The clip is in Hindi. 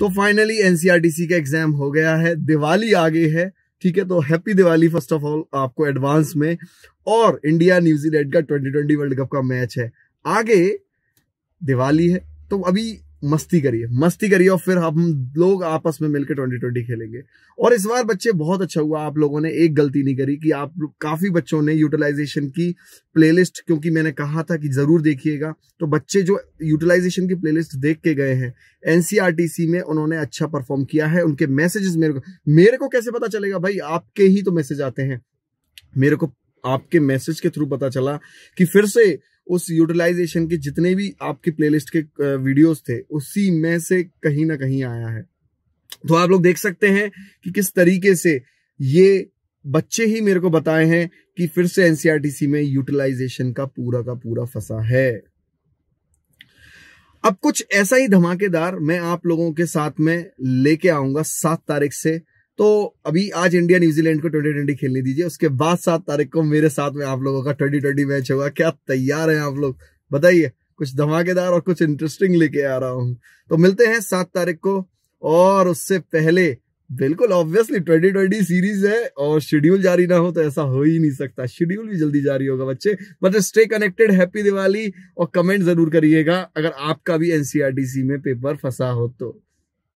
तो फाइनली एनसीआरटीसी का एग्जाम हो गया है दिवाली आगे है ठीक है तो happy Diwali first of all आपको एडवांस में और इंडिया न्यूजीलैंड का 2020 वर्ल्ड कप का मैच है आगे दिवाली है तो अभी मस्ती करिए मस्ती करिए और फिर हम लोग आपस में मिलकर ट्वेंटी ट्वेंटी खेलेंगे और इस बार बच्चे बहुत अच्छा हुआ आप लोगों ने एक गलती नहीं करी कि आप काफी बच्चों ने यूटिलाइजेशन की प्लेलिस्ट क्योंकि मैंने कहा था कि जरूर देखिएगा तो बच्चे जो यूटिलाइजेशन की प्लेलिस्ट देख के गए हैं एनसीआरटीसी e में उन्होंने अच्छा परफॉर्म किया है उनके मैसेजेस मेरे को मेरे को कैसे पता चलेगा भाई आपके ही तो मैसेज आते हैं मेरे को आपके मैसेज के थ्रू पता चला कि फिर से उस यूटिलाइजेशन के जितने भी आपके प्लेलिस्ट के वीडियोस थे उसी में से कहीं ना कहीं आया है तो आप लोग देख सकते हैं कि किस तरीके से ये बच्चे ही मेरे को बताए हैं कि फिर से एनसीआरटीसी e में यूटिलाइजेशन का पूरा का पूरा फंसा है अब कुछ ऐसा ही धमाकेदार मैं आप लोगों के साथ में लेके आऊंगा सात तारीख से तो अभी आज इंडिया न्यूजीलैंड को ट्वेंटी ट्वेंटी खेलने दीजिए उसके बाद सात तारीख को मेरे साथ में आप लोगों का ट्वेंटी ट्वेंटी मैच होगा क्या तैयार है आप लोग बताइए कुछ धमाकेदार और कुछ इंटरेस्टिंग लेके आ रहा हूँ तो मिलते हैं सात तारीख को और उससे पहले बिल्कुल ऑब्वियसली ट्वेंटी ट्वेंटी सीरीज है और शेड्यूल जारी ना हो तो ऐसा हो ही नहीं सकता शेड्यूल भी जल्दी जारी होगा बच्चे मतलब स्टे कनेक्टेड हैप्पी दिवाली और कमेंट जरूर करिएगा अगर आपका भी एनसीआरटीसी में पेपर फंसा हो तो